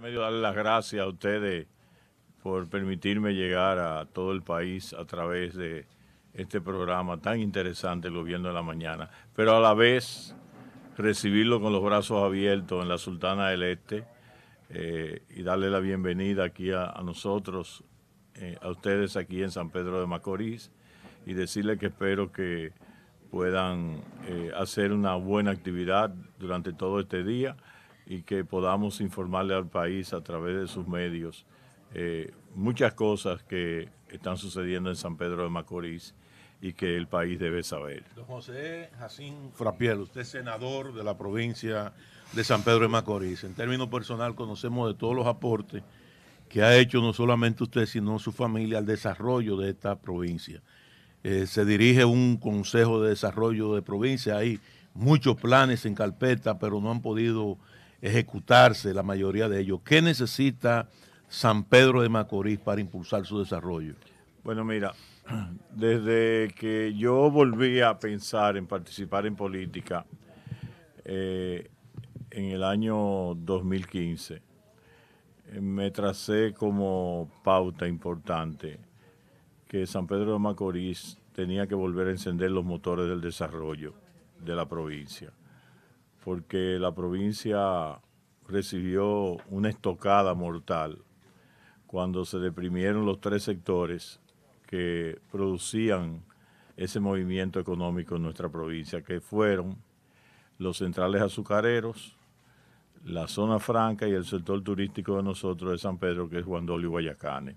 medio darle las gracias a ustedes por permitirme llegar a todo el país a través de este programa tan interesante, el gobierno de la mañana, pero a la vez recibirlo con los brazos abiertos en la Sultana del Este eh, y darle la bienvenida aquí a, nosotros, eh, a ustedes aquí en San Pedro de Macorís y decirle que espero que puedan eh, hacer una buena actividad durante todo este día y que podamos informarle al país a través de sus medios eh, muchas cosas que están sucediendo en San Pedro de Macorís y que el país debe saber. Don José Jacín Frapiel, usted es senador de la provincia de San Pedro de Macorís. En términos personal conocemos de todos los aportes que ha hecho no solamente usted, sino su familia al desarrollo de esta provincia. Eh, se dirige un consejo de desarrollo de provincia, hay muchos planes en carpeta, pero no han podido ejecutarse la mayoría de ellos. ¿Qué necesita San Pedro de Macorís para impulsar su desarrollo? Bueno, mira, desde que yo volví a pensar en participar en política eh, en el año 2015, eh, me tracé como pauta importante que San Pedro de Macorís tenía que volver a encender los motores del desarrollo de la provincia porque la provincia recibió una estocada mortal cuando se deprimieron los tres sectores que producían ese movimiento económico en nuestra provincia, que fueron los centrales azucareros, la zona franca y el sector turístico de nosotros de San Pedro, que es Juan Dolio Guayacane.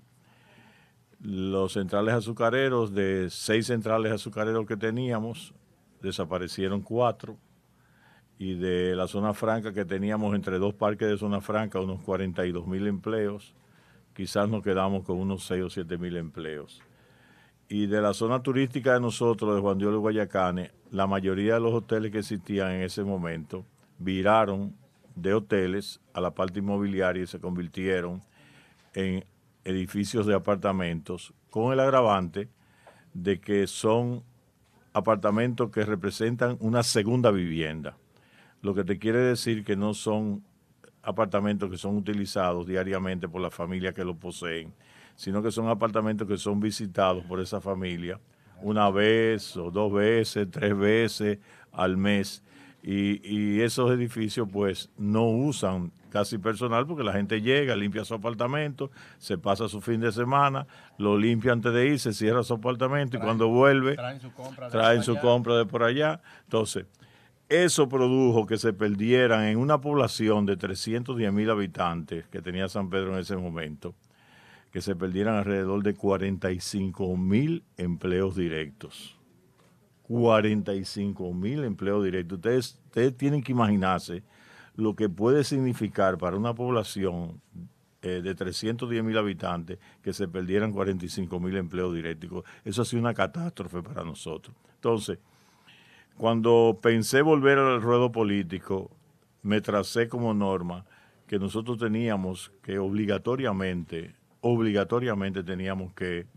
Los centrales azucareros, de seis centrales azucareros que teníamos, desaparecieron cuatro y de la zona franca que teníamos entre dos parques de zona franca unos 42 mil empleos, quizás nos quedamos con unos 6 o 7 mil empleos. Y de la zona turística de nosotros, de Juan Diego y Guayacane, la mayoría de los hoteles que existían en ese momento viraron de hoteles a la parte inmobiliaria y se convirtieron en edificios de apartamentos con el agravante de que son apartamentos que representan una segunda vivienda lo que te quiere decir que no son apartamentos que son utilizados diariamente por la familia que los poseen, sino que son apartamentos que son visitados por esa familia una vez o dos veces, tres veces al mes. Y, y, esos edificios pues no usan casi personal porque la gente llega, limpia su apartamento, se pasa su fin de semana, lo limpia antes de irse, cierra su apartamento y cuando vuelve traen su compra de, compra de por allá. Entonces, eso produjo que se perdieran en una población de 310 mil habitantes que tenía San Pedro en ese momento, que se perdieran alrededor de 45 mil empleos directos. 45 mil empleos directos. Ustedes, ustedes, tienen que imaginarse lo que puede significar para una población eh, de 310 mil habitantes que se perdieran 45 mil empleos directos. Eso ha sido una catástrofe para nosotros. Entonces, cuando pensé volver al ruedo político, me tracé como norma que nosotros teníamos que obligatoriamente, obligatoriamente teníamos que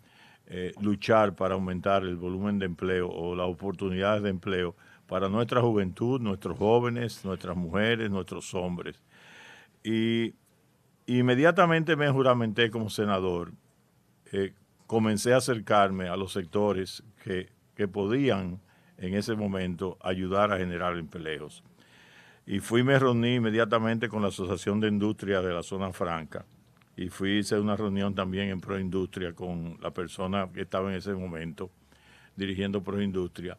eh, luchar para aumentar el volumen de empleo o las oportunidades de empleo para nuestra juventud, nuestros jóvenes, nuestras mujeres, nuestros hombres. Y inmediatamente me juramenté como senador, eh, comencé a acercarme a los sectores que, que podían en ese momento ayudar a generar empleos. Y fui, me reuní inmediatamente con la Asociación de Industria de la Zona Franca y fui, hice una reunión también en Proindustria con la persona que estaba en ese momento dirigiendo Proindustria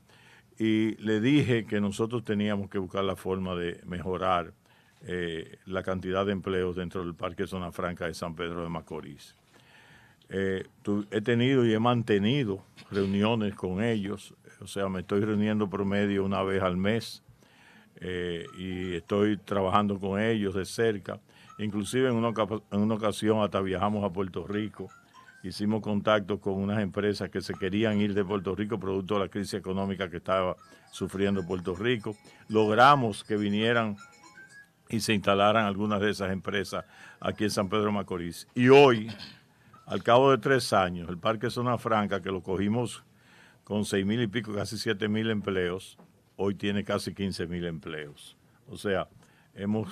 y le dije que nosotros teníamos que buscar la forma de mejorar eh, la cantidad de empleos dentro del Parque Zona Franca de San Pedro de Macorís. Eh, he tenido y he mantenido reuniones con ellos o sea, me estoy reuniendo promedio una vez al mes eh, y estoy trabajando con ellos de cerca. Inclusive en una, en una ocasión hasta viajamos a Puerto Rico, hicimos contacto con unas empresas que se querían ir de Puerto Rico producto de la crisis económica que estaba sufriendo Puerto Rico. Logramos que vinieran y se instalaran algunas de esas empresas aquí en San Pedro Macorís. Y hoy, al cabo de tres años, el Parque Zona Franca, que lo cogimos con seis mil y pico, casi siete mil empleos, hoy tiene casi quince mil empleos. O sea, hemos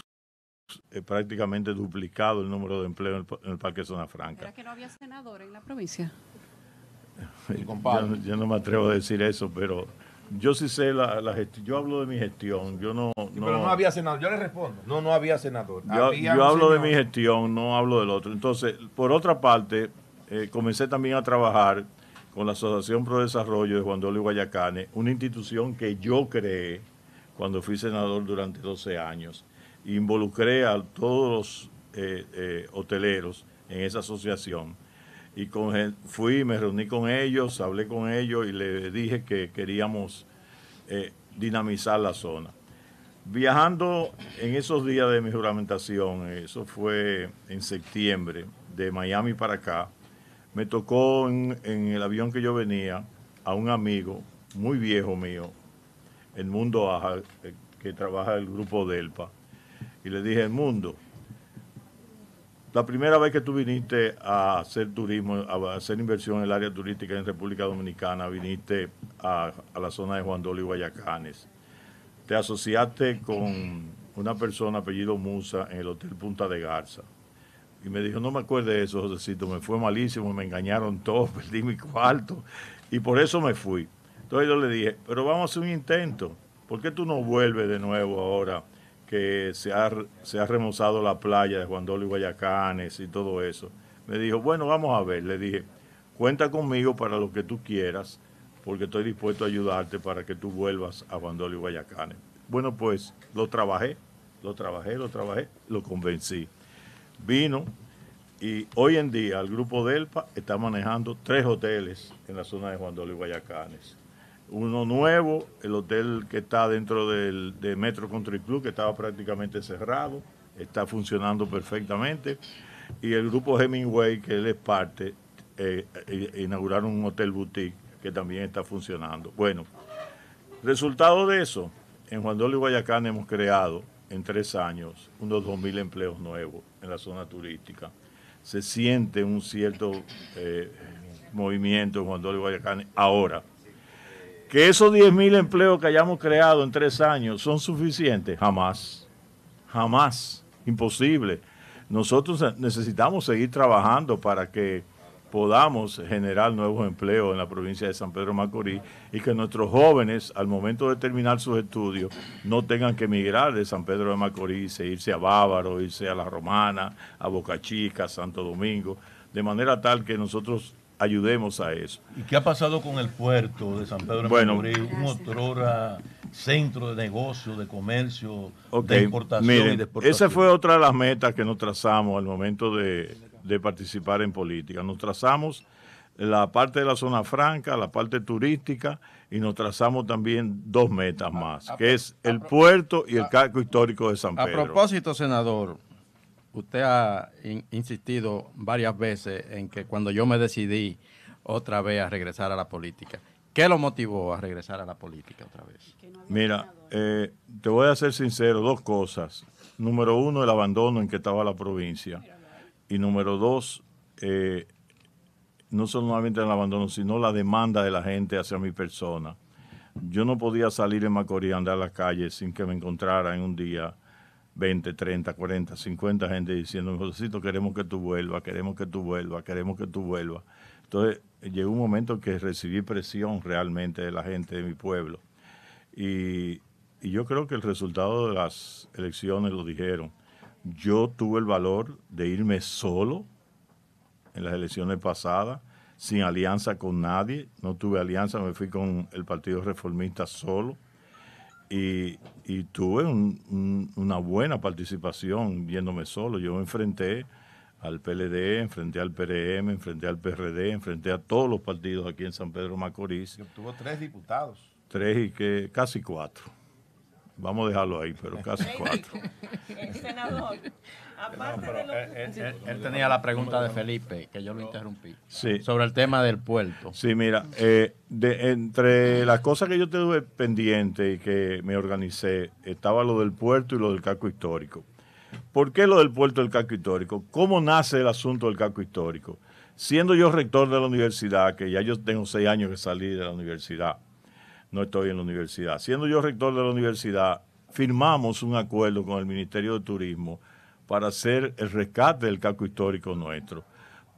eh, prácticamente duplicado el número de empleos en, el, Parque Zona Franca. ¿Era que no había senador en la provincia? yo, no me atrevo a decir eso, pero yo sí sé la, gestión. Yo hablo de mi gestión. Yo no, pero no había senador. Yo le respondo. No, no había senador. Yo, hablo de mi gestión, no hablo del otro. Entonces, por otra parte, eh, comencé también a trabajar con la Asociación Pro Desarrollo de Juan Dolio Guayacane, una institución que yo creé cuando fui senador durante 12 años. Involucré a todos los eh, eh, hoteleros en esa asociación y fui, me reuní con ellos, hablé con ellos y les dije que queríamos eh, dinamizar la zona. Viajando en esos días de mi juramentación, eso fue en septiembre, de Miami para acá, me tocó en, el avión que yo venía a un amigo muy viejo mío, el mundo Aja, eh, que trabaja el grupo Delpa, y le dije, el mundo, la primera vez que tú viniste a hacer turismo, a hacer inversión en el área turística en República Dominicana, viniste a, la zona de Juan Dolio y Guayacanes. Te asociaste con una persona apellido Musa en el Hotel Punta de Garza y me dijo, no me acuerdo de eso, Josecito, me fue malísimo, me engañaron todos, perdí mi cuarto y por eso me fui. Entonces yo le dije, pero vamos a hacer un intento, ¿por qué tú no vuelves de nuevo ahora que se ha, se ha remozado la playa de Juan Dolio y Guayacanes y todo eso? Me dijo, bueno, vamos a ver, le dije, cuenta conmigo para lo que tú quieras, porque estoy dispuesto a ayudarte para que tú vuelvas a Juan Dolio y Guayacanes. Bueno, pues lo trabajé, lo trabajé, lo trabajé, lo convencí vino y hoy en día el grupo Delpa está manejando tres hoteles en la zona de Juan Dolio y Guayacanes. Uno nuevo, el hotel que está dentro del de Metro Country Club, que estaba prácticamente cerrado, está funcionando perfectamente. Y el grupo Hemingway, que él es parte, eh, eh, inauguraron un hotel boutique que también está funcionando. Bueno, resultado de eso, en Juan Dolio y Guayacanes hemos creado en tres años unos 2.000 empleos nuevos en la zona turística. Se siente un cierto eh, movimiento en Juan Dolio Guayacán ahora. Que esos 10.000 empleos que hayamos creado en tres años son suficientes, jamás, jamás, imposible. Nosotros necesitamos seguir trabajando para que podamos generar nuevos empleos en la provincia de San Pedro Macorís y que nuestros jóvenes, al momento de terminar sus estudios, no tengan que emigrar de San Pedro de Macorís e irse a Bávaro, irse a La Romana, a Boca Chica, a Santo Domingo, de manera tal que nosotros ayudemos a eso. ¿Y qué ha pasado con el puerto de San Pedro de bueno, Macorís? Un otrora centro de negocio, de comercio, de importación y de exportación. Esa fue otra de las metas que nos trazamos al momento de de participar en política. Nos trazamos la parte de la zona franca, la parte turística, y nos trazamos también dos metas más, que es el puerto y el casco histórico de San Pedro. A propósito, senador, usted ha insistido varias veces en que cuando yo me decidí otra vez a regresar a la política, ¿qué lo motivó a regresar a la política otra vez? Mira, eh, te voy a ser sincero, dos cosas. Número uno, el abandono en que estaba la provincia y número dos, eh, no solamente el abandono, sino la demanda de la gente hacia mi persona. Yo no podía salir en Macorís a andar a las calles sin que me encontrara en un día 20, 30, 40, 50 gente diciendo, José, queremos que tú vuelvas, queremos que tú vuelvas, queremos que tú vuelvas. Entonces llegó un momento que recibí presión realmente de la gente de mi pueblo. y yo creo que el resultado de las elecciones lo dijeron. Yo tuve el valor de irme solo en las elecciones pasadas, sin alianza con nadie. No tuve alianza, me fui con el Partido Reformista solo. Y, tuve una buena participación yéndome solo. Yo me enfrenté al PLD, enfrenté al PRM, enfrenté al PRD, enfrenté a todos los partidos aquí en San Pedro Macorís. Tuvo tres diputados. Tres y que casi cuatro. Vamos a dejarlo ahí, pero casi cuatro. El senador, aparte de eh, eh, él, tenía la pregunta de Felipe, que yo lo interrumpí, sí. sobre el tema del puerto. Sí, mira, eh, de, entre las cosas que yo tuve pendiente y que me organicé, estaba lo del puerto y lo del casco histórico. ¿Por qué lo del puerto y el casco histórico? ¿Cómo nace el asunto del casco histórico? Siendo yo rector de la universidad, que ya yo tengo seis años que salí de la universidad, no estoy en la universidad. Siendo yo rector de la universidad, firmamos un acuerdo con el Ministerio de Turismo para hacer el rescate del casco histórico nuestro.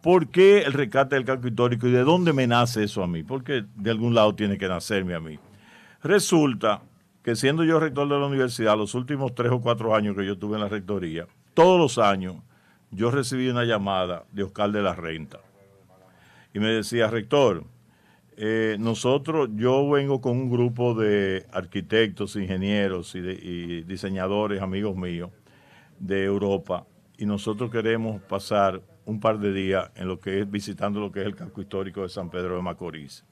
¿Por qué el rescate del casco histórico y de dónde me nace eso a mí? Porque de algún lado tiene que nacerme a mí. Resulta que siendo yo rector de la universidad, los últimos tres o cuatro años que yo tuve en la rectoría, todos los años yo recibí una llamada de Oscar de la Renta. Y me decía, rector, eh, nosotros, yo vengo con un grupo de arquitectos, ingenieros y, diseñadores, amigos míos, de Europa, y nosotros queremos pasar un par de días en lo que es visitando lo que es el casco histórico de San Pedro de Macorís.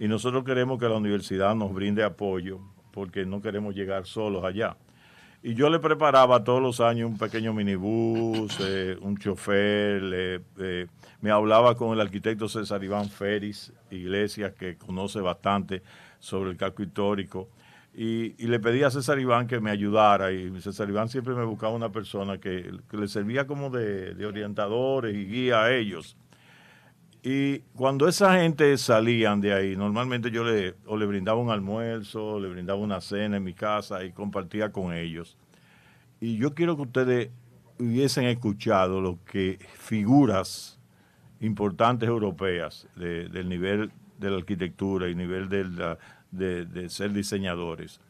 Y nosotros queremos que la universidad nos brinde apoyo, porque no queremos llegar solos allá. Y yo le preparaba todos los años un pequeño minibús, eh, un chofer, eh, me hablaba con el arquitecto César Iván Férez Iglesias, que conoce bastante sobre el casco histórico, y, le pedí a César Iván que me ayudara, y César Iván siempre me buscaba una persona que, le servía como de, de orientadores y guía a ellos. Y cuando esa gente salían de ahí, normalmente yo le, le brindaba un almuerzo, le brindaba una cena en mi casa y compartía con ellos. Y yo quiero que ustedes hubiesen escuchado lo que figuras importantes europeas del nivel de la arquitectura y nivel de, ser diseñadores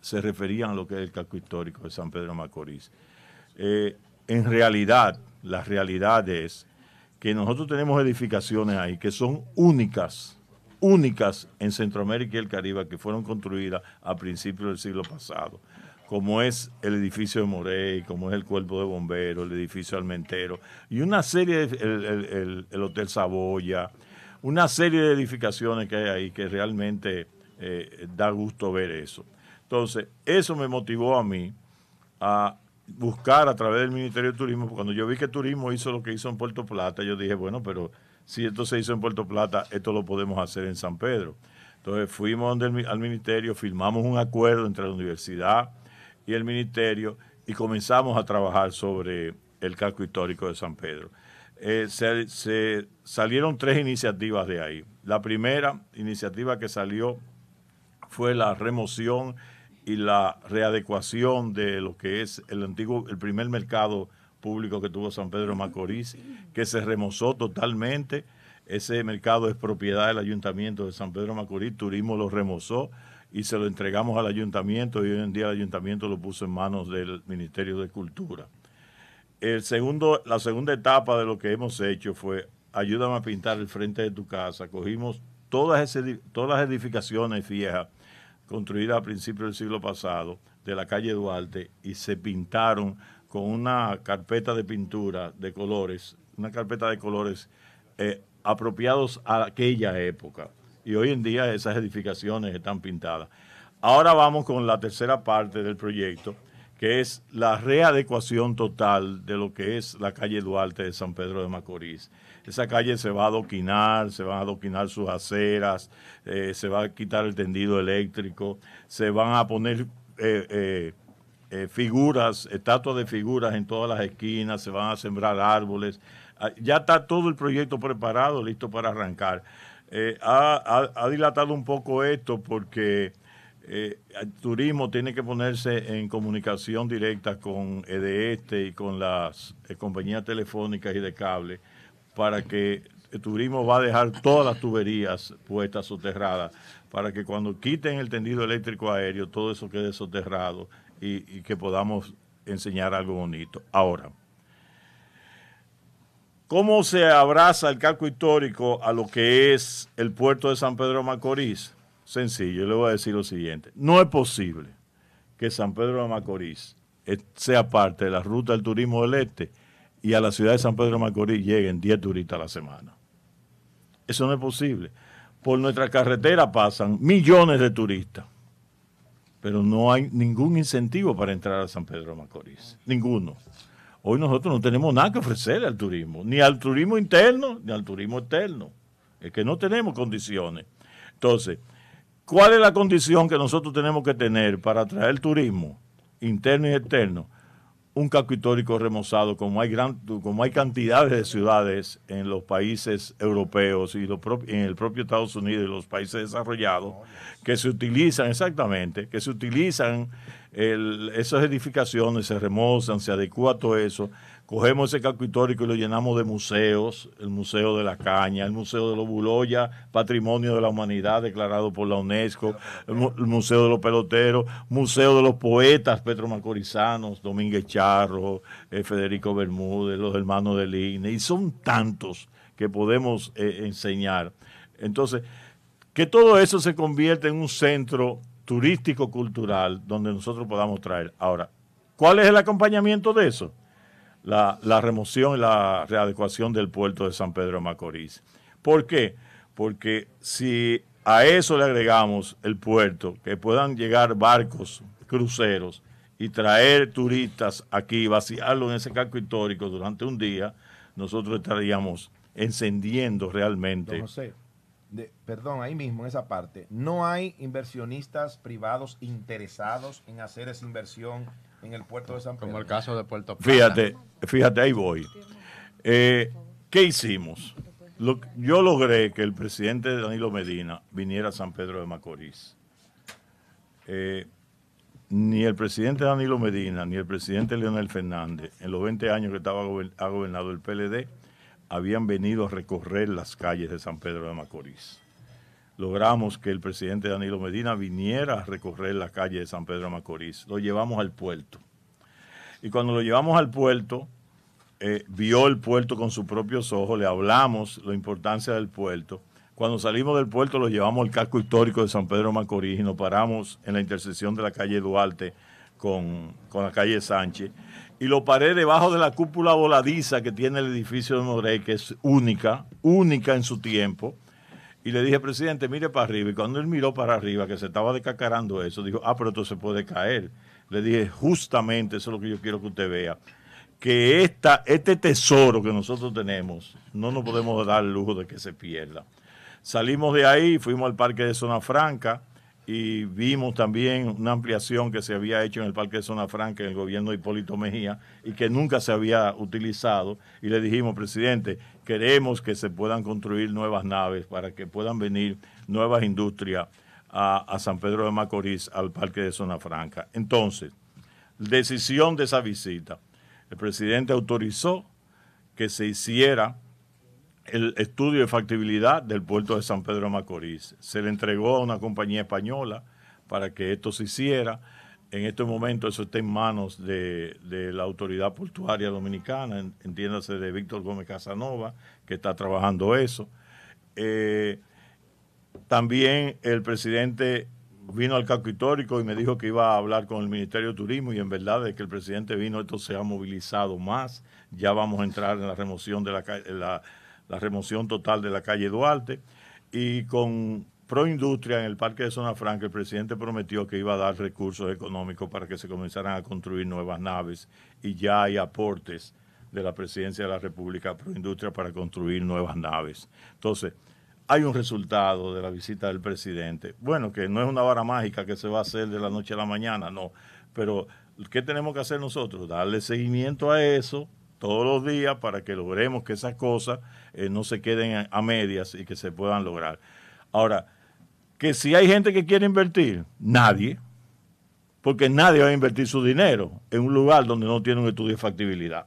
se referían a lo que es el casco histórico de San Pedro Macorís. Eh, en realidad, la realidad es que nosotros tenemos edificaciones ahí que son únicas, únicas en Centroamérica y el Caribe, que fueron construidas a principios del siglo pasado, como es el edificio de Morey, como es el cuerpo de bomberos, el edificio Almentero, y una serie, el, Hotel Saboya, una serie de edificaciones que hay ahí que realmente eh, da gusto ver eso. Entonces, eso me motivó a mí a buscar a través del Ministerio de Turismo, cuando yo vi que Turismo hizo lo que hizo en Puerto Plata, yo dije, bueno, pero si esto se hizo en Puerto Plata, esto lo podemos hacer en San Pedro. Entonces fuimos al Ministerio, firmamos un acuerdo entre la universidad y el Ministerio y comenzamos a trabajar sobre el casco histórico de San Pedro. Eh, se salieron tres iniciativas de ahí. La primera iniciativa que salió fue la remoción y la readecuación de lo que es el antiguo, el primer mercado público que tuvo San Pedro Macorís, que se remozó totalmente. Ese mercado es propiedad del ayuntamiento de San Pedro Macorís, Turismo lo remozó y se lo entregamos al ayuntamiento y hoy en día el ayuntamiento lo puso en manos del Ministerio de Cultura. El segundo, la segunda etapa de lo que hemos hecho fue ayúdame a pintar el frente de tu casa. Cogimos todas, todas las edificaciones viejas construida a principios del siglo pasado, de la calle Duarte, y se pintaron con una carpeta de pintura de colores, una carpeta de colores eh, apropiados a aquella época. Y hoy en día esas edificaciones están pintadas. Ahora vamos con la tercera parte del proyecto, que es la readecuación total de lo que es la calle Duarte de San Pedro de Macorís esa calle se va a adoquinar, se van a adoquinar sus aceras, eh, se va a quitar el tendido eléctrico, se van a poner eh, eh, figuras, estatuas de figuras en todas las esquinas, se van a sembrar árboles. Ah, ya está todo el proyecto preparado, listo para arrancar. Ha, dilatado un poco esto porque el turismo tiene que ponerse en comunicación directa con EDE e este y con las compañías telefónicas y de cable para que el turismo va a dejar todas las tuberías puestas soterradas, para que cuando quiten el tendido eléctrico aéreo, todo eso quede soterrado y, que podamos enseñar algo bonito. Ahora, ¿cómo se abraza el casco histórico a lo que es el puerto de San Pedro Macorís? Sencillo, le voy a decir lo siguiente. No es posible que San Pedro de Macorís eh, sea parte de la ruta del turismo del Este y a la ciudad de San Pedro de Macorís lleguen 10 turistas a la semana. Eso no es posible. Por nuestra carretera pasan millones de turistas, pero no hay ningún incentivo para entrar a San Pedro de Macorís. Ninguno. Hoy nosotros no tenemos nada que ofrecer al turismo, ni al turismo interno, ni al turismo externo. Es que no tenemos condiciones. Entonces, ¿cuál es la condición que nosotros tenemos que tener para atraer turismo interno y externo? un casco histórico remozado, como hay, como hay cantidades de ciudades en los países europeos y en el propio Estados Unidos y los países desarrollados, que se utilizan, exactamente, que se utilizan esas edificaciones, se remozan, se adecua a todo eso, cogemos ese casco histórico y lo llenamos de museos, el Museo de la Caña, el Museo de los Buloya, Patrimonio de la Humanidad declarado por la UNESCO, el, Museo de los Peloteros, Museo de los Poetas, Petro Macorizanos, Domínguez Charro, eh, Federico Bermúdez, los hermanos de Ligne, y son tantos que podemos eh, enseñar. Entonces, que todo eso se convierte en un centro turístico cultural donde nosotros podamos traer. Ahora, ¿cuál es el acompañamiento de eso? la, remoción y la readecuación del puerto de San Pedro de Macorís. ¿Por qué? Porque si a eso le agregamos el puerto, que puedan llegar barcos, cruceros y traer turistas aquí, vaciarlo en ese casco histórico durante un día, nosotros estaríamos encendiendo realmente. No sé. perdón, ahí mismo, en esa parte, no hay inversionistas privados interesados en hacer esa inversión en el puerto de San Pedro. Como el caso de Puerto Fíjate, fíjate, ahí voy. Eh, ¿Qué hicimos? yo logré que el presidente Danilo Medina viniera a San Pedro de Macorís. Eh, ni el presidente Danilo Medina, ni el presidente Leonel Fernández, en los 20 años que estaba ha gobernado el PLD, habían venido a recorrer las calles de San Pedro de Macorís logramos que el presidente Danilo Medina viniera a recorrer la calle de San Pedro Macorís. Lo llevamos al puerto. Y cuando lo llevamos al puerto, eh, vio el puerto con sus propios ojos, le hablamos la importancia del puerto. Cuando salimos del puerto lo llevamos al casco histórico de San Pedro Macorís y nos paramos en la intersección de la calle Duarte con, la calle Sánchez. Y lo paré debajo de la cúpula voladiza que tiene el edificio de Morey, que es única, única en su tiempo y le dije, presidente, mire para arriba. Y cuando él miró para arriba, que se estaba descacarando eso, dijo, ah, pero esto se puede caer. Le dije, justamente, eso es lo que yo quiero que usted vea, que esta, este tesoro que nosotros tenemos, no nos podemos dar el lujo de que se pierda. Salimos de ahí, fuimos al parque de Zona Franca y vimos también una ampliación que se había hecho en el parque de Zona Franca en el gobierno de Hipólito Mejía y que nunca se había utilizado. Y le dijimos, presidente, queremos que se puedan construir nuevas naves para que puedan venir nuevas industrias a, San Pedro de Macorís, al Parque de Zona Franca. Entonces, decisión de esa visita. El presidente autorizó que se hiciera el estudio de factibilidad del puerto de San Pedro de Macorís. Se le entregó a una compañía española para que esto se hiciera en estos momentos eso está en manos de, la autoridad portuaria dominicana, entiéndase de Víctor Gómez Casanova, que está trabajando eso. Eh, también el presidente vino al casco y me dijo que iba a hablar con el Ministerio de Turismo y en verdad desde que el presidente vino esto se ha movilizado más. Ya vamos a entrar en la remoción de la remoción total de la calle Duarte y con industria en el Parque de Zona Franca, el presidente prometió que iba a dar recursos económicos para que se comenzaran a construir nuevas naves y ya hay aportes de la presidencia de la República Proindustria para construir nuevas naves. Entonces, hay un resultado de la visita del presidente. Bueno, que no es una vara mágica que se va a hacer de la noche a la mañana, no. Pero, ¿qué tenemos que hacer nosotros? Darle seguimiento a eso todos los días para que logremos que esas cosas eh, no se queden a medias y que se puedan lograr. Ahora, que si hay gente que quiere invertir, nadie, porque nadie va a invertir su dinero en un lugar donde no tiene un estudio de factibilidad.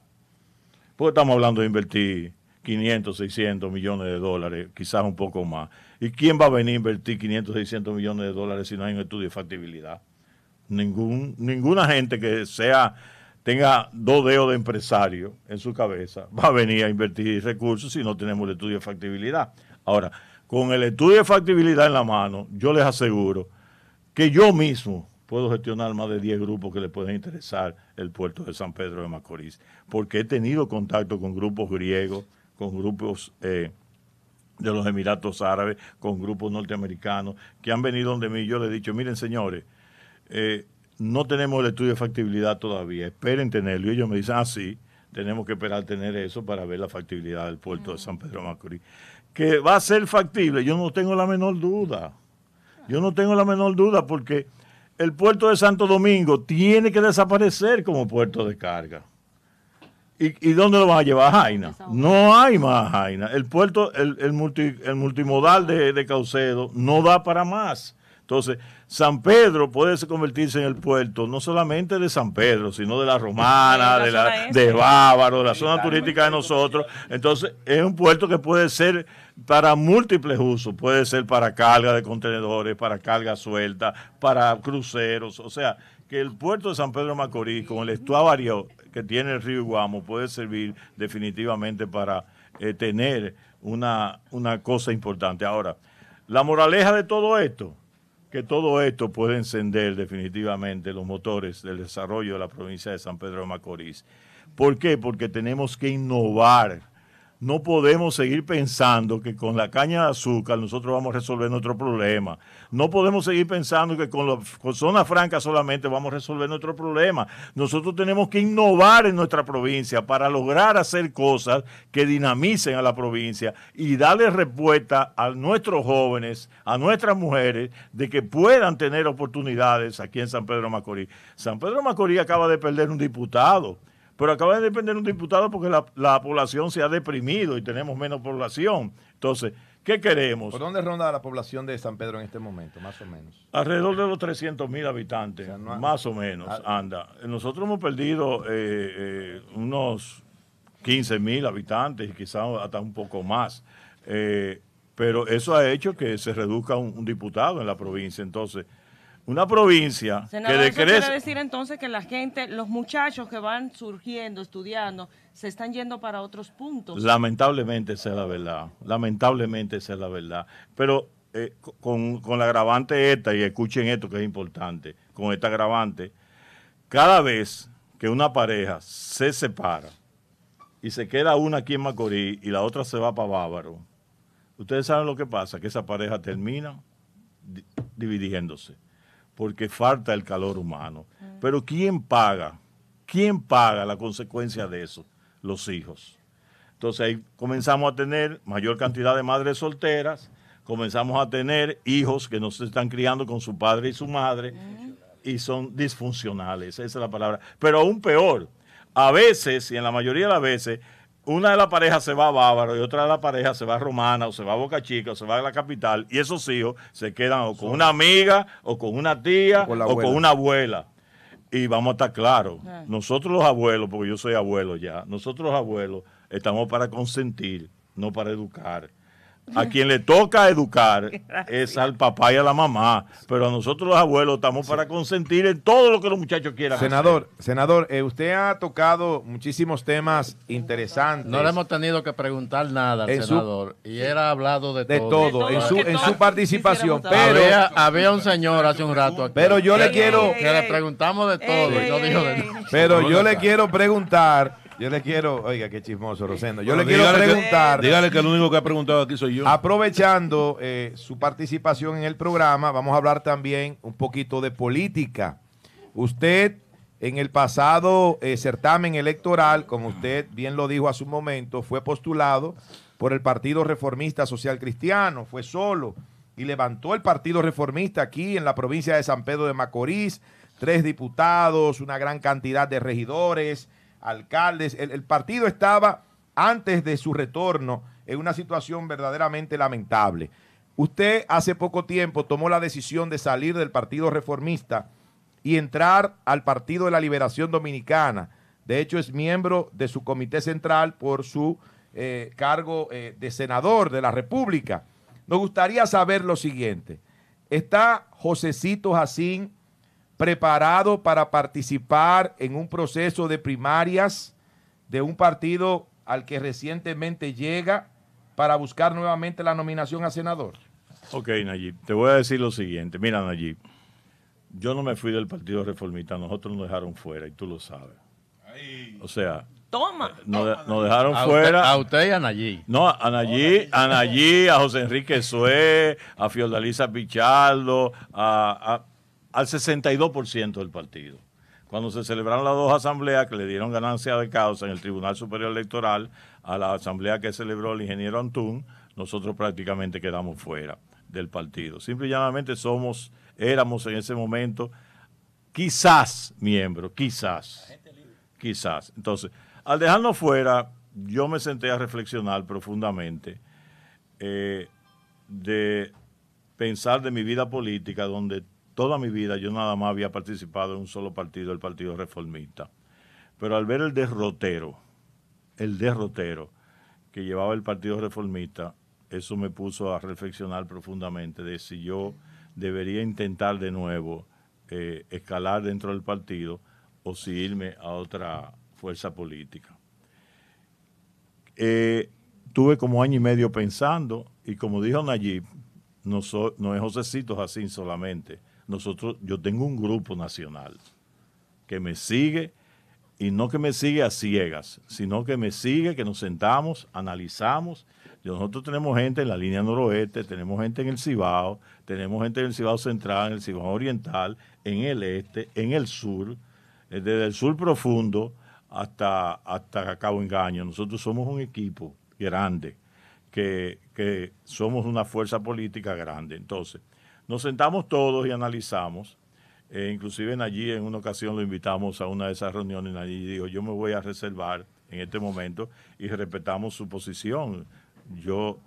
Porque estamos hablando de invertir 500, 600 millones de dólares, quizás un poco más. ¿Y quién va a venir a invertir 500, 600 millones de dólares si no hay un estudio de factibilidad? Ningún, ninguna gente que sea tenga dos dedos de empresario en su cabeza va a venir a invertir recursos si no tenemos el estudio de factibilidad. Ahora, con el estudio de factibilidad en la mano, yo les aseguro que yo mismo puedo gestionar más de 10 grupos que les pueden interesar el puerto de San Pedro de Macorís, porque he tenido contacto con grupos griegos, con grupos eh, de los Emiratos Árabes, con grupos norteamericanos, que han venido donde mí. Yo les he dicho, miren señores, eh, no tenemos el estudio de factibilidad todavía, esperen tenerlo. Y ellos me dicen, ah, sí, tenemos que esperar tener eso para ver la factibilidad del puerto de mm. San Pedro de Macorís que va a ser factible, yo no tengo la menor duda. Yo no tengo la menor duda porque el puerto de Santo Domingo tiene que desaparecer como puerto de carga. ¿Y, dónde lo van a llevar? Jaina. No hay más Jaina. El puerto, el, el, multimodal de, de Caucedo no da para más. Entonces, San Pedro puede convertirse en el puerto no solamente de San Pedro, sino de la Romana, de, la, de Bávaro, de la zona este. turística de nosotros. Entonces, es un puerto que puede ser para múltiples usos, puede ser para carga de contenedores, para carga suelta, para cruceros, o sea, que el puerto de San Pedro Macorís con el estuario que tiene el río Guamo puede servir definitivamente para eh, tener una cosa importante. Ahora, la moraleja de todo esto, que todo esto puede encender definitivamente los motores del desarrollo de la provincia de San Pedro de Macorís. ¿Por qué? Porque tenemos que innovar no podemos seguir pensando que con la caña de azúcar nosotros vamos a resolver nuestro problema. No podemos seguir pensando que con, la, zona franca solamente vamos a resolver nuestro problema. Nosotros tenemos que innovar en nuestra provincia para lograr hacer cosas que dinamicen a la provincia y darle respuesta a nuestros jóvenes, a nuestras mujeres, de que puedan tener oportunidades aquí en San Pedro Macorís. San Pedro Macorís acaba de perder un diputado. Pero acaba de depender un diputado porque la, población se ha deprimido y tenemos menos población. Entonces, ¿Qué queremos? ¿Por dónde ronda la población de San Pedro en este momento, más o menos? Alrededor de los 300 mil habitantes, más o menos, ah. anda. Nosotros hemos perdido eh, eh, unos 15 mil habitantes, y quizás hasta un poco más. Eh, pero eso ha hecho que se reduzca un diputado en la provincia. Entonces, una provincia que decrece. ¿qué quiere decir entonces que la gente, los muchachos que van surgiendo, estudiando, se están yendo para otros puntos. Lamentablemente esa es la verdad. Lamentablemente esa es la verdad. Pero eh, con, con, la agravante esta, y escuchen esto que es importante, con esta agravante, cada vez que una pareja se separa y se queda una aquí en Macorís y la otra se va para Bávaro, ustedes saben lo que pasa, que esa pareja termina dividiéndose porque falta el calor humano. Pero ¿quién paga? ¿Quién paga la consecuencia de eso? Los hijos. Entonces ahí comenzamos a tener mayor cantidad de madres solteras, comenzamos a tener hijos que no se están criando con su padre y su madre y son disfuncionales, esa es la palabra. Pero aún peor, a veces, y en la mayoría de las veces, una de las parejas se va a Bávaro y otra de las parejas se va a Romana o se va a Boca Chica o se va a la capital y esos hijos se quedan o con una amiga o con una tía o con, una abuela. Y vamos a estar claros, ah. nosotros los abuelos, porque yo soy abuelo ya, nosotros los abuelos estamos para consentir, no para educar. A quien le toca educar es al papá y a la mamá, pero a nosotros los abuelos estamos para consentir en todo lo que los muchachos quieran. Senador, senador, eh, usted ha tocado muchísimos temas interesantes. No le hemos tenido que preguntar nada al senador y él ha hablado de, todo. en su, participación. Pero había, un señor hace un rato aquí, Pero yo le quiero que le preguntamos de todo Pero yo le quiero preguntar yo le quiero, oiga, qué chismoso, Rosendo. Yo le quiero preguntar. dígale que el único que ha preguntado aquí soy yo. Aprovechando eh, su participación en el programa, vamos a hablar también un poquito de política. Usted, en el pasado eh, certamen electoral, como usted bien lo dijo hace un momento, fue postulado por el Partido Reformista Social Cristiano, fue solo y levantó el Partido Reformista aquí en la provincia de San Pedro de Macorís, tres diputados, una gran cantidad de regidores alcaldes. El, partido estaba antes de su retorno en una situación verdaderamente lamentable. Usted hace poco tiempo tomó la decisión de salir del Partido Reformista y entrar al Partido de la Liberación Dominicana. De hecho, es miembro de su comité central por su eh, cargo eh, de senador de la República. Nos gustaría saber lo siguiente. ¿Está Josecito Jacín preparado para participar en un proceso de primarias de un partido al que recientemente llega para buscar nuevamente la nominación a senador? Ok, Nayib, te voy a decir lo siguiente. Mira, Nayib, yo no me fui del Partido Reformista, nosotros nos dejaron fuera y tú lo sabes. O sea, Toma. Eh, nos, dejaron fuera. a usted y a Nayib. No, a Nayib, a a José Enrique sué a Fiordalisa Pichardo, a al 62% del partido. Cuando se celebraron las dos asambleas que le dieron ganancia de causa en el Tribunal Superior Electoral, a la asamblea que celebró el ingeniero Antún, nosotros prácticamente quedamos fuera del partido. Simple y llanamente somos, éramos en ese momento quizás miembros, quizás, quizás. Entonces, al dejarnos fuera, yo me senté a reflexionar profundamente eh, de pensar de mi vida política, donde toda mi vida yo nada más había participado en un solo partido, el Partido Reformista. Pero al ver el derrotero, el derrotero que llevaba el Partido Reformista, eso me puso a reflexionar profundamente de si yo debería intentar de nuevo eh, escalar dentro del partido o si irme a otra fuerza política. Eh, tuve como año y medio pensando y como dijo Nayib, no, es no es Josecito Jacín solamente, nosotros, yo tengo un grupo nacional que me sigue y no que me sigue a ciegas, sino que me sigue, que nos sentamos, analizamos. Nosotros tenemos gente en la línea noroeste, tenemos gente en el Cibao, tenemos gente en el Cibao Central, en el Cibao Oriental, en el este, en el sur, eh, desde el sur profundo hasta, hasta Cabo Engaño. Nosotros somos un equipo grande, que, que somos una fuerza política grande. Entonces, nos sentamos todos y analizamos. Eh, inclusive en allí en una ocasión lo invitamos a una de esas reuniones y allí dijo, yo me voy a reservar en este momento y respetamos su posición. Yo...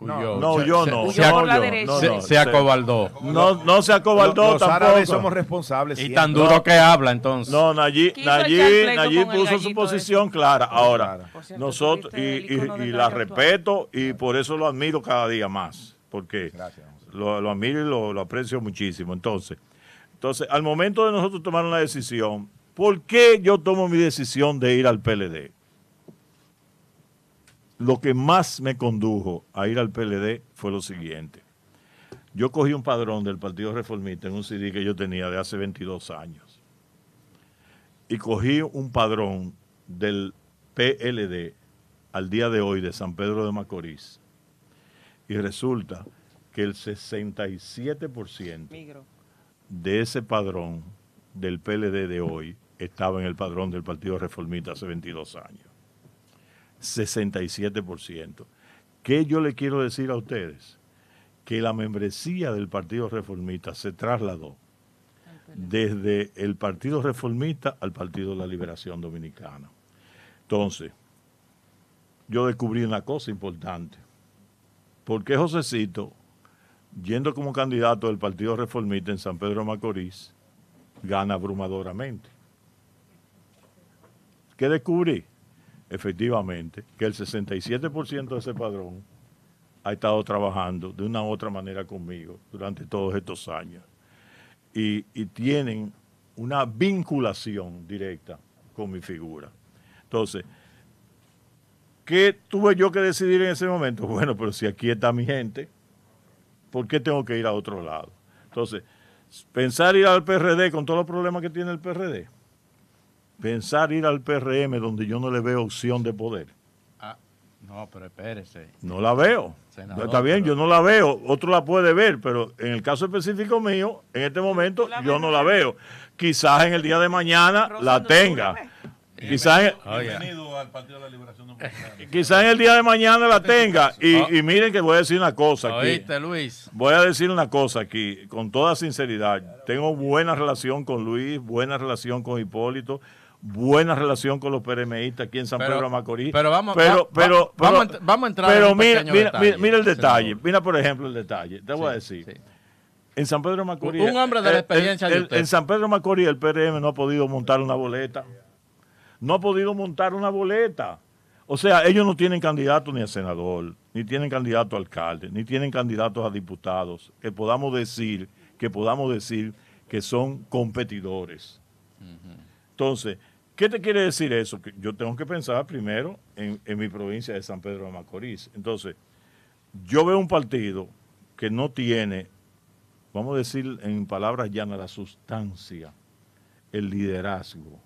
No, yo no. Se, no, no, se, acobardó. No, no se acobardó tampoco. Árabes somos responsables. Y tan duro que habla entonces. No, allí allí puso su posición clara. Ahora, nosotros, y, la respeto y por eso lo admiro cada día más. Porque Gracias, lo, lo admiro y lo, aprecio muchísimo. Entonces, entonces, al momento de nosotros tomar una decisión, ¿por qué yo tomo mi decisión de ir al PLD? Lo que más me condujo a ir al PLD fue lo siguiente. Yo cogí un padrón del Partido Reformista en un CD que yo tenía de hace 22 años. Y cogí un padrón del PLD al día de hoy de San Pedro de Macorís. Y resulta que el 67% de ese padrón del PLD de hoy estaba en el padrón del Partido Reformista hace 22 años. 67%. ¿Qué yo le quiero decir a ustedes? Que la membresía del Partido Reformista se trasladó desde el Partido Reformista al Partido de la Liberación Dominicana. Entonces, yo descubrí una cosa importante. ¿Por qué Josecito yendo como candidato del Partido Reformista en San Pedro Macorís, gana abrumadoramente. ¿Qué descubrí? Efectivamente, que el 67% de ese padrón ha estado trabajando de una u otra manera conmigo durante todos estos años y, y tienen una vinculación directa con mi figura. Entonces, ¿qué tuve yo que decidir en ese momento? Bueno, pero si aquí está mi gente, ¿por qué tengo que ir a otro lado? Entonces, pensar ir al PRD con todos los problemas que tiene el PRD, pensar ir al PRM donde yo no le veo opción de poder. Ah, no, pero espérese. No la veo. Está bien, yo no la veo, otro la puede ver, pero en el caso específico mío, en este momento, yo no la veo. Quizás en el día de mañana la tenga. Quizás Quizás oh, eh, en el día de mañana la tenga. Ah. Y, miren que voy a decir una cosa aquí. Luis. Voy a decir una cosa aquí, con toda sinceridad. Tengo buena relación con Luis, buena relación con Hipólito, buena relación con los PRMistas aquí en San Pedro Macorís. Pero vamos, pero, vamos, a entrar pero mira, mira, el detalle. Mira, por ejemplo, el detalle. Te voy a decir. En San Pedro Macorís. Un hombre de la experiencia En San Pedro Macorís el PRM no ha podido montar una boleta no ha podido montar una boleta. O sea, ellos no tienen candidato ni a senador, ni tienen candidato a alcalde, ni tienen candidatos a diputados que podamos decir, que podamos decir que son competidores. Entonces, ¿qué te quiere decir eso? Que yo tengo que pensar primero en, en mi provincia de San Pedro de Macorís. Entonces, yo veo un partido que no tiene, vamos a decir en palabras llanas, la sustancia, el liderazgo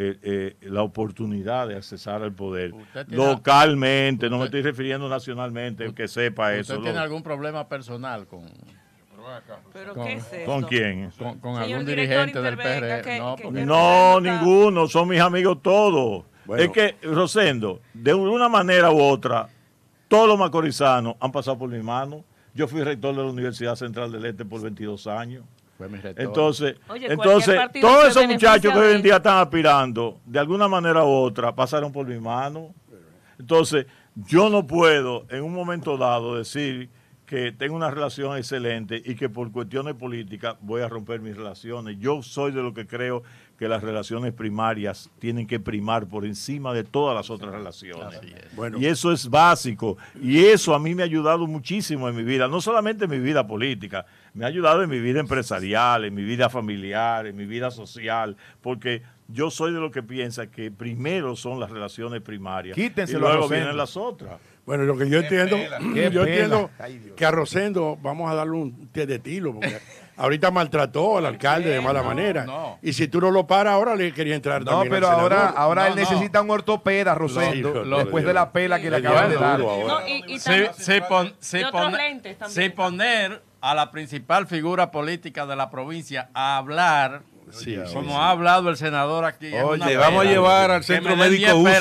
eh, eh, la oportunidad de accesar al poder. Localmente, no me estoy refiriendo nacionalmente, que sepa eso. ¿Usted tiene algún problema personal con, ¿Pero con, qué ¿Con quién? Con, algún dirigente del PRD. E. no, ninguno, son mis amigos todos. Es que, Rosendo, de una manera u otra, todos los macorizanos han pasado por mi mano. Yo fui rector de la Universidad Central del Este por 22 años. Pues entonces, entonces todos esos muchachos que hoy en día están aspirando, de alguna manera u otra, pasaron por mi mano. Entonces, yo no puedo en un momento dado decir que tengo una relación excelente y que por cuestiones políticas voy a romper mis relaciones. Yo soy de lo que creo que las relaciones primarias tienen que primar por encima de todas las otras relaciones. Bueno. Y eso es básico. Y eso a mí me ha ayudado muchísimo en mi vida, no solamente en mi vida política, me ha ayudado en mi vida empresarial, en mi vida familiar, en mi vida social, porque yo soy de lo que piensa que primero son las relaciones primarias y luego vienen las otras. Bueno, lo que yo entiendo, yo entiendo que a Rosendo vamos a darle un té de tilo, porque Ahorita maltrató al alcalde de mala manera. Y si tú no lo paras, ahora le quería entrar No, pero ahora, ahora él necesita un ortopeda, Rosendo, después de la pela que le acabas de dar. y, poner a la principal figura política de la provincia a hablar como ha hablado el senador aquí. Oye, vamos a llevar al centro médico UCE,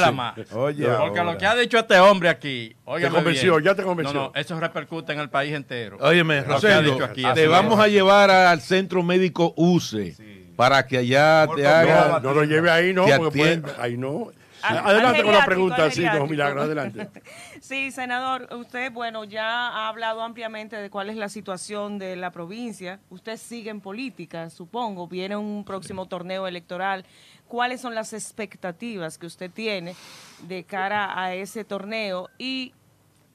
porque lo que ha dicho este hombre aquí. Te convenció, ya te convenció. No, no, eso repercute en el país entero. Óyeme, Rosendo, aquí, te vamos a llevar al centro médico UCE para que allá te haga. No, lo lleve ahí, no, porque ahí no. Ah, adelante con la pregunta, sí, los milagros, adelante. Sí, senador, usted, bueno, ya ha hablado ampliamente de cuál es la situación de la provincia. Usted sigue en política, supongo, viene un próximo torneo electoral. ¿Cuáles son las expectativas que usted tiene de cara a ese torneo y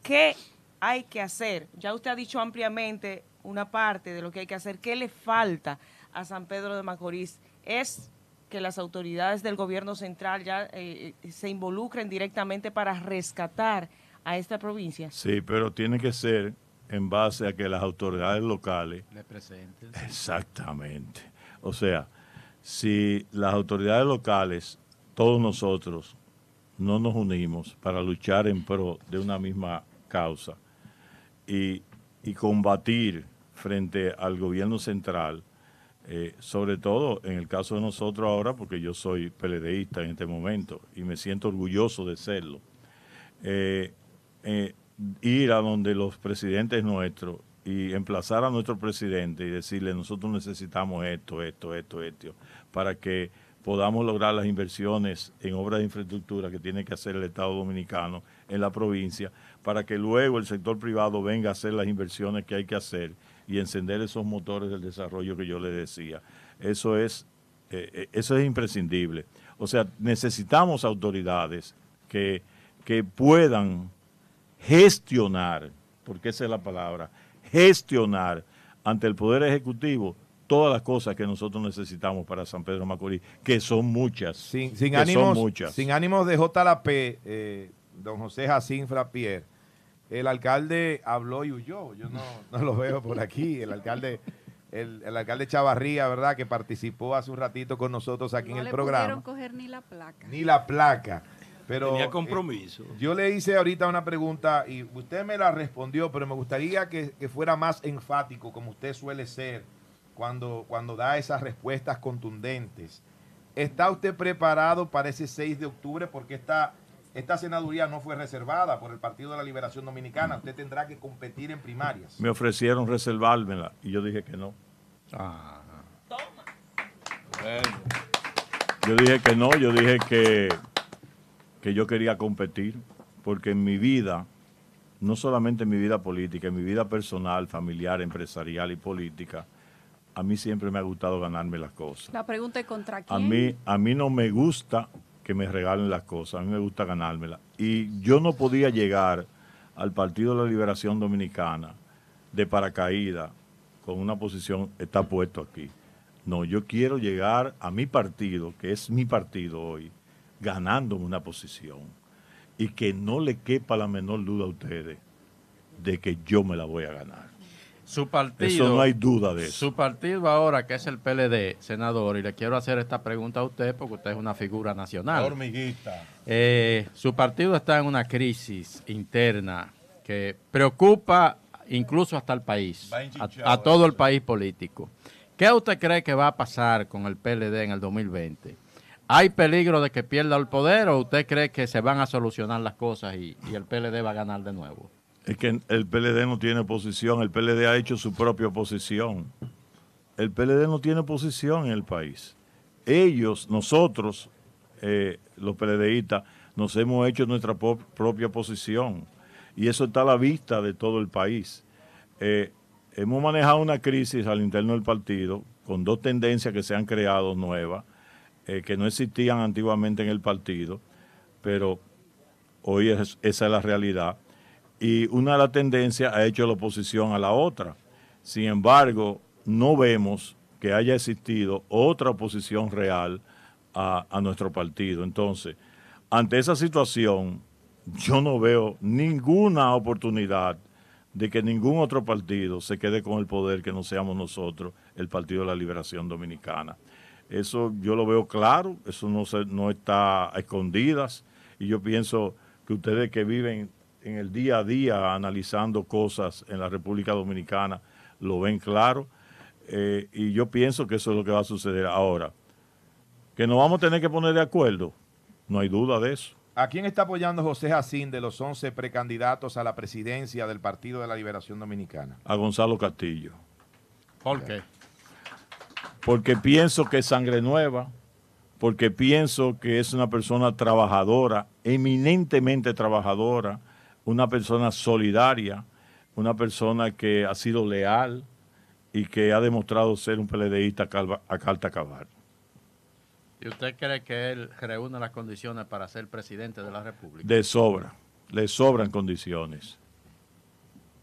qué hay que hacer? Ya usted ha dicho ampliamente una parte de lo que hay que hacer. ¿Qué le falta a San Pedro de Macorís? ¿Es que las autoridades del gobierno central ya eh, eh, se involucren directamente para rescatar a esta provincia. Sí, pero tiene que ser en base a que las autoridades locales... Le presenten. Exactamente. O sea, si las autoridades locales, todos nosotros, no nos unimos para luchar en pro de una misma causa y, y combatir frente al gobierno central, eh, sobre todo en el caso de nosotros ahora, porque yo soy peledeísta en este momento y me siento orgulloso de serlo, eh, eh, ir a donde los presidentes nuestros y emplazar a nuestro presidente y decirle nosotros necesitamos esto, esto, esto, esto, para que podamos lograr las inversiones en obras de infraestructura que tiene que hacer el Estado Dominicano en la provincia, para que luego el sector privado venga a hacer las inversiones que hay que hacer y encender esos motores del desarrollo que yo le decía. Eso es, eh, eh, eso es imprescindible. O sea, necesitamos autoridades que, puedan gestionar, porque esa es la palabra, gestionar ante el Poder Ejecutivo todas las cosas que nosotros necesitamos para San Pedro Macorís, que son muchas. Sin, ánimos, muchas. sin ánimos de JLP, eh, don José Jacín Frapier, el alcalde habló y huyó. Yo no, lo veo por aquí. El alcalde, el, alcalde Chavarría, ¿verdad? Que participó hace un ratito con nosotros aquí en el programa. No coger ni la placa. Ni la placa. Pero, Tenía eh, compromiso. yo le hice ahorita una pregunta y usted me la respondió, pero me gustaría que, fuera más enfático, como usted suele ser, cuando, cuando da esas respuestas contundentes. ¿Está usted preparado para ese 6 de octubre? Porque está... Esta senaduría no fue reservada por el Partido de la Liberación Dominicana. Usted tendrá que competir en primarias. Me ofrecieron reservármela y yo dije que no. Ah. Toma. Bueno. Yo dije que no, yo dije que, que yo quería competir porque en mi vida, no solamente en mi vida política, en mi vida personal, familiar, empresarial y política, a mí siempre me ha gustado ganarme las cosas. La pregunta es contra quién. A mí, a mí no me gusta que me regalen las cosas, a mí me gusta ganármela. Y yo no podía llegar al Partido de la Liberación Dominicana de paracaída con una posición, está puesto aquí. No, yo quiero llegar a mi partido, que es mi partido hoy, ganándome una posición. Y que no le quepa la menor duda a ustedes de que yo me la voy a ganar. Su partido, eso no hay duda de eso. Su partido ahora, que es el PLD, senador, y le quiero hacer esta pregunta a usted porque usted es una figura nacional. Hormiguita. Eh, su partido está en una crisis interna que preocupa incluso hasta el país, a, todo el país político. ¿Qué usted cree que va a pasar con el PLD en el 2020? ¿Hay peligro de que pierda el poder o usted cree que se van a solucionar las cosas y, y el PLD va a ganar de nuevo? Es que el PLD no tiene posición, el PLD ha hecho su propia posición. El PLD no tiene posición en el país. Ellos, nosotros, eh, los PLDistas, nos hemos hecho nuestra propia posición. Y eso está a la vista de todo el país. Eh, hemos manejado una crisis al interno del partido con dos tendencias que se han creado nuevas, eh, que no existían antiguamente en el partido, pero hoy esa es la realidad y una de las tendencias ha hecho la oposición a la otra. Sin embargo, no vemos que haya existido otra oposición real a, nuestro partido. Entonces, ante esa situación, yo no veo ninguna oportunidad de que ningún otro partido se quede con el poder que no seamos nosotros, el Partido de la Liberación Dominicana. Eso yo lo veo claro, eso no, se, no está a escondidas y yo pienso que ustedes que viven en el día a día analizando cosas en la República Dominicana lo ven claro. Eh, y yo pienso que eso es lo que va a suceder ahora. Que nos vamos a tener que poner de acuerdo, no hay duda de eso. ¿A quién está apoyando José Jacín de los 11 precandidatos a la presidencia del Partido de la Liberación Dominicana? A Gonzalo Castillo. ¿Por qué? Porque pienso que es sangre nueva, porque pienso que es una persona trabajadora, eminentemente trabajadora, una persona solidaria, una persona que ha sido leal y que ha demostrado ser un peledeísta a carta cabal. ¿Y usted cree que él reúne las condiciones para ser presidente de la República? De sobra, le sobran condiciones.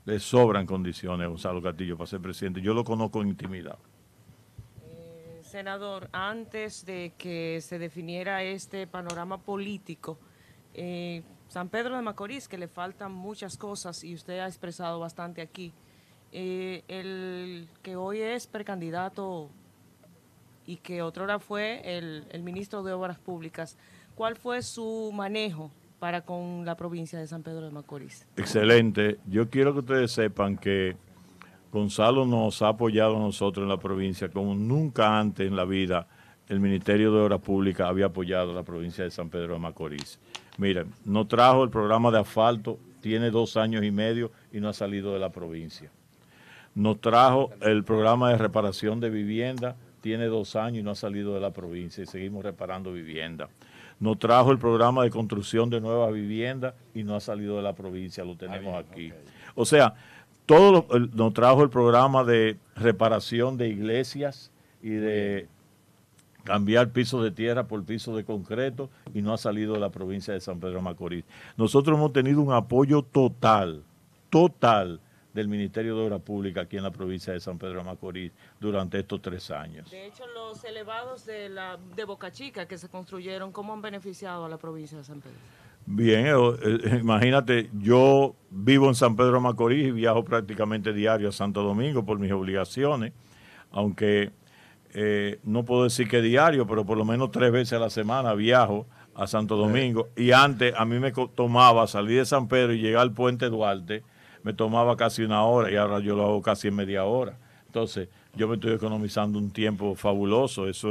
Le sobran condiciones a Gonzalo Castillo para ser presidente. Yo lo conozco en intimidad. Eh, senador, antes de que se definiera este panorama político, eh, San Pedro de Macorís, que le faltan muchas cosas y usted ha expresado bastante aquí. Eh, el que hoy es precandidato y que hora fue el, el, ministro de Obras Públicas, ¿cuál fue su manejo para con la provincia de San Pedro de Macorís? Excelente. Yo quiero que ustedes sepan que Gonzalo nos ha apoyado a nosotros en la provincia como nunca antes en la vida el Ministerio de Obras Públicas había apoyado a la provincia de San Pedro de Macorís. Miren, no trajo el programa de asfalto, tiene dos años y medio y no ha salido de la provincia. No trajo el programa de reparación de vivienda, tiene dos años y no ha salido de la provincia y seguimos reparando vivienda. No trajo el programa de construcción de nuevas viviendas y no ha salido de la provincia, lo tenemos aquí. O sea, todo nos trajo el programa de reparación de iglesias y de cambiar piso de tierra por piso de concreto y no ha salido de la provincia de San Pedro Macorís. Nosotros hemos tenido un apoyo total, total del Ministerio de Obras Públicas aquí en la provincia de San Pedro Macorís durante estos tres años. De hecho, los elevados de, Boca Chica que se construyeron, ¿cómo han beneficiado a la provincia de San Pedro? Bien, eh, eh, imagínate, yo vivo en San Pedro Macorís y viajo prácticamente diario a Santo Domingo por mis obligaciones, aunque eh, no puedo decir que diario, pero por lo menos tres veces a la semana viajo a Santo Domingo. Y antes a mí me tomaba salir de San Pedro y llegar al puente Duarte, me tomaba casi una hora y ahora yo lo hago casi en media hora. Entonces, yo me estoy economizando un tiempo fabuloso. Eso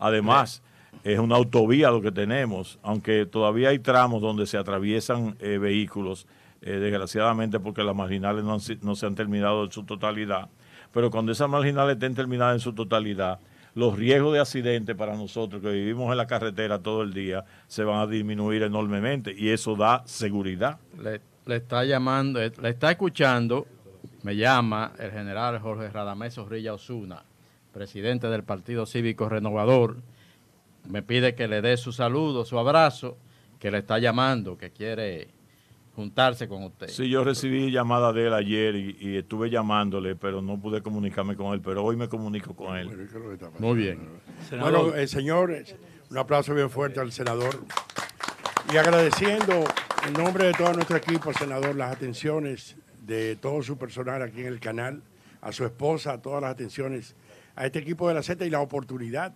además, es una autovía lo que tenemos, aunque todavía hay tramos donde se atraviesan eh, vehículos, eh, desgraciadamente porque las marginales no, no se han terminado en su totalidad pero cuando esas marginales estén terminadas en su totalidad, los riesgos de accidentes para nosotros que vivimos en la carretera todo el día se van a disminuir enormemente y eso da seguridad. Le, está llamando, eh, le está escuchando, me llama el general Jorge Radamés Zorrilla Osuna, presidente del Partido Cívico Renovador. Me pide que le dé su saludo, su abrazo, que le está llamando, que quiere juntarse con usted. Sí, yo recibí llamada de él ayer y, estuve llamándole, pero no pude comunicarme con él, pero hoy me comunico con él. Muy bien. Bueno, el señores, un aplauso bien fuerte al senador y agradeciendo en nombre de todo nuestro equipo, senador, las atenciones de todo su personal aquí en el canal, a su esposa, todas las atenciones a este equipo de la Z y la oportunidad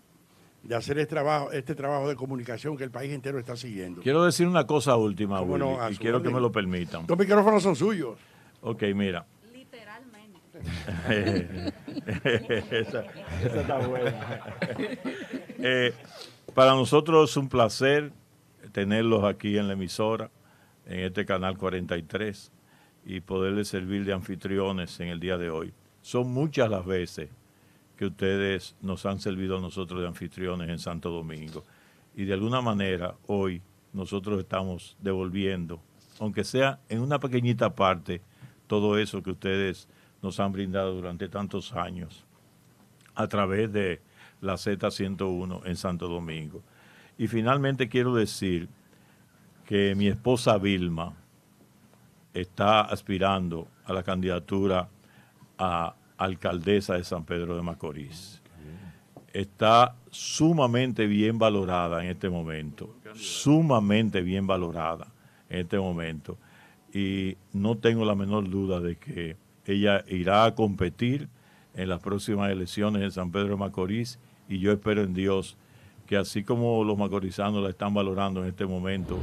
de hacer este, este trabajo, de comunicación que el país entero está siguiendo. Quiero decir una cosa última, Willy, y ah, quiero que me lo permitan. Los micrófonos son suyos. Ok, mira. Literalmente. esa, está buena. Eh, para nosotros es un placer tenerlos aquí en la emisora, en este canal 43, y poderles servir de anfitriones en el día de hoy. Son muchas las veces que ustedes nos han servido a nosotros de anfitriones en Santo Domingo. Y de alguna manera hoy nosotros estamos devolviendo, aunque sea en una pequeñita parte, todo eso que ustedes nos han brindado durante tantos años a través de la Z101 en Santo Domingo. Y finalmente quiero decir que mi esposa Vilma está aspirando a la candidatura a alcaldesa de San Pedro de Macorís. Está sumamente bien valorada en este momento, sumamente bien valorada en este momento. Y no tengo la menor duda de que ella irá a competir en las próximas elecciones en San Pedro de Macorís y yo espero en Dios que así como los macorizanos la están valorando en este momento,